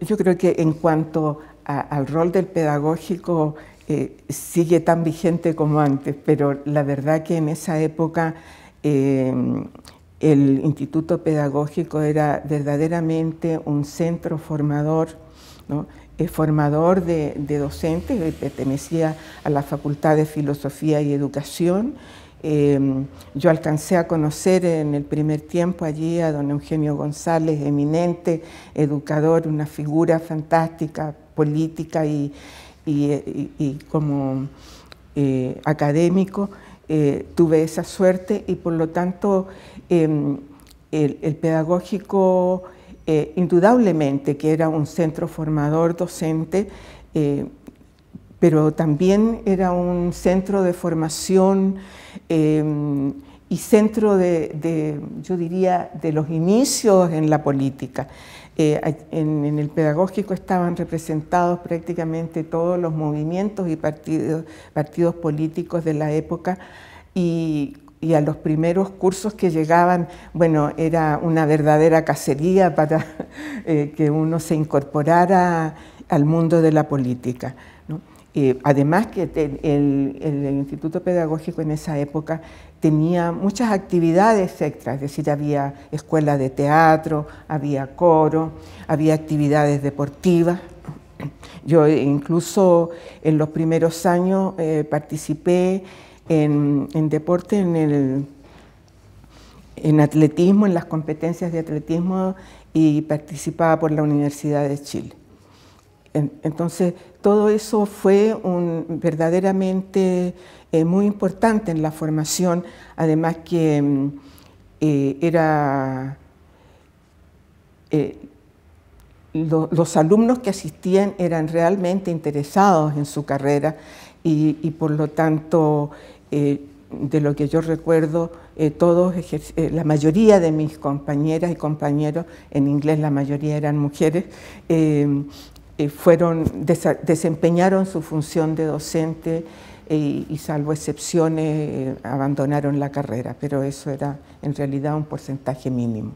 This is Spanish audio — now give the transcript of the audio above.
yo creo que en cuanto al rol del pedagógico, eh, sigue tan vigente como antes, pero la verdad que en esa época eh, el Instituto Pedagógico era verdaderamente un centro formador, ¿no? Eh, formador de, de docentes, pertenecía a la Facultad de Filosofía y Educación Em, yo alcancé a conocer en el primer tiempo allí a don Eugenio González, eminente educador, una figura fantástica, política y, como eh, académico. Eh, tuve esa suerte y por lo tanto em, el, el, pedagógico eh, indudablemente que era un centro formador docente, pero también era un centro de formación em, y centro de, yo diría, de los inicios en la política. Eh, en, el pedagógico estaban representados prácticamente todos los movimientos y partidos, políticos de la época y a los primeros cursos que llegaban, bueno, era una verdadera cacería para eh, que uno se incorporara al mundo de la política. Eh, además que el, Instituto Pedagógico en esa época tenía muchas actividades extras, es decir, había escuelas de teatro, había coro, había actividades deportivas. Yo incluso en los primeros años eh, participé en, deporte, en, el, en atletismo, en las competencias de atletismo y participaba por la Universidad de Chile. Entonces, todo eso fue verdaderamente eh, muy importante en la formación, además que mm, eh, era, eh, los alumnos que asistían eran realmente interesados en su carrera y, por lo tanto, de lo que yo recuerdo, todos la mayoría de mis compañeras y compañeros, en inglés la mayoría eran mujeres, eh, fueron, desempeñaron su función de docente y, eh, y salvo excepciones eh, abandonaron la carrera, pero eso era en realidad un porcentaje mínimo.